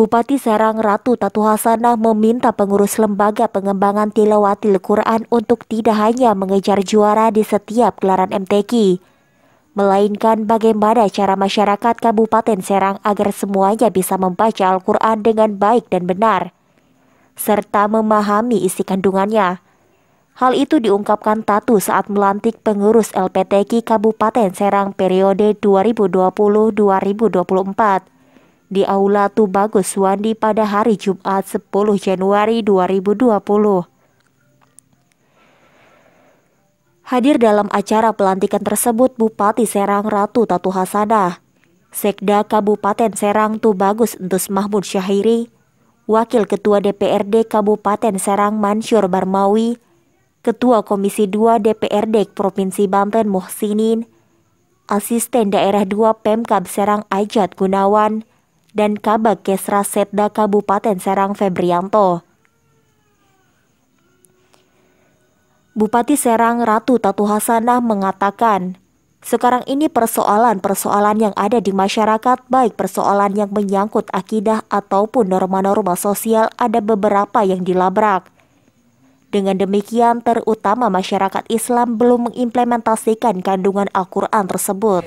Bupati Serang Ratu Tatu Hasanah meminta pengurus lembaga pengembangan tilawatil Quran untuk tidak hanya mengejar juara di setiap gelaran MTQ, melainkan bagaimana cara masyarakat Kabupaten Serang agar semuanya bisa membaca Al-Quran dengan baik dan benar, serta memahami isi kandungannya. Hal itu diungkapkan Tatu saat melantik pengurus LPTK Kabupaten Serang periode 2020-2024 di Aula Tubagus Wandi pada hari Jumat 10 Januari 2020. Hadir dalam acara pelantikan tersebut Bupati Serang Ratu Tatu Hasanah, Sekda Kabupaten Serang Tubagus Entus Mahmud Syahiri, Wakil Ketua DPRD Kabupaten Serang Mansyur Barmawi, Ketua Komisi 2 DPRD Provinsi Banten Muhsinin, Asisten Daerah 2 Pemkab Serang Ajat Gunawan, dan Kabak Kesra Setda Kabupaten Serang Febrianto. Bupati Serang Ratu Tatu Hasanah mengatakan, sekarang ini persoalan-persoalan yang ada di masyarakat, baik persoalan yang menyangkut akidah ataupun norma-norma sosial, ada beberapa yang dilabrak. Dengan demikian, terutama masyarakat Islam belum mengimplementasikan kandungan Al-Quran tersebut.